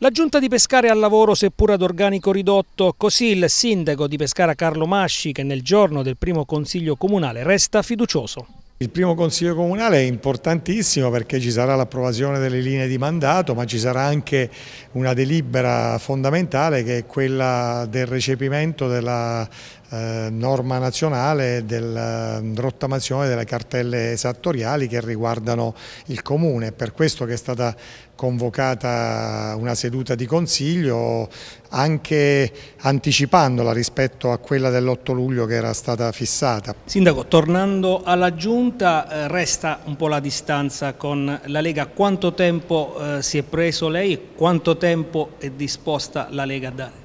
La giunta di Pescara è al lavoro seppur ad organico ridotto, così il sindaco di Pescara Carlo Masci che nel giorno del primo consiglio comunale resta fiducioso. Il primo consiglio comunale è importantissimo perché ci sarà l'approvazione delle linee di mandato ma ci sarà anche una delibera fondamentale che è quella del recepimento della eh, norma nazionale della mm, rottamazione delle cartelle esattoriali che riguardano il Comune, È per questo che è stata convocata una seduta di consiglio anche anticipandola rispetto a quella dell'8 luglio che era stata fissata. Sindaco, tornando alla Giunta, eh, resta un po' la distanza con la Lega. Quanto tempo eh, si è preso lei e quanto tempo è disposta la Lega a dare?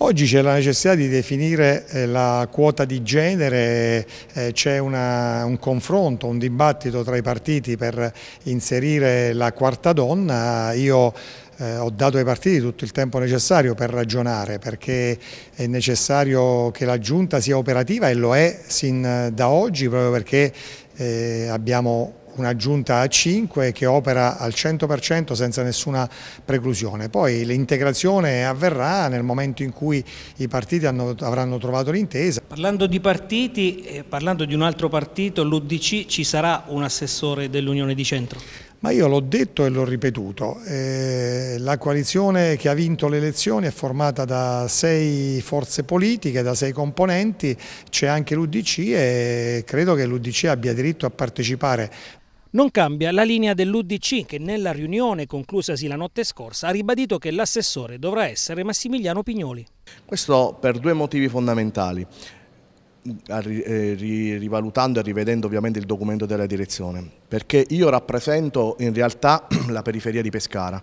Oggi c'è la necessità di definire eh, la quota di genere, eh, c'è un confronto, un dibattito tra i partiti per inserire la quarta donna. Io eh, ho dato ai partiti tutto il tempo necessario per ragionare perché è necessario che la Giunta sia operativa e lo è sin da oggi proprio perché eh, abbiamo una giunta a 5 che opera al 100% senza nessuna preclusione. Poi l'integrazione avverrà nel momento in cui i partiti hanno, avranno trovato l'intesa. Parlando di partiti, eh, parlando di un altro partito, l'UDC ci sarà un assessore dell'Unione di Centro? Ma io l'ho detto e l'ho ripetuto, eh, la coalizione che ha vinto le elezioni è formata da sei forze politiche, da sei componenti, c'è anche l'Udc e credo che l'Udc abbia diritto a partecipare non cambia la linea dell'Udc che nella riunione conclusasi la notte scorsa ha ribadito che l'assessore dovrà essere Massimiliano Pignoli. Questo per due motivi fondamentali mm, eh, rivalutando e rivedendo ovviamente il documento della direzione, perché io rappresento in realtà la periferia di Pescara.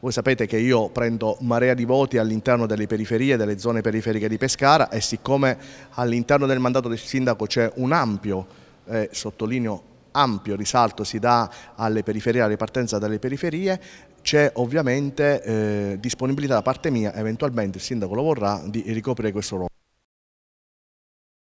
Voi sapete che io prendo marea di voti all'interno delle periferie, delle zone periferiche di Pescara e siccome all'interno del mandato del sindaco c'è un ampio, eh, sottolineo ampio risalto si dà alle periferie, alla ripartenza dalle periferie, c'è ovviamente eh, disponibilità da parte mia, eventualmente il sindaco lo vorrà, di ricoprire questo ruolo.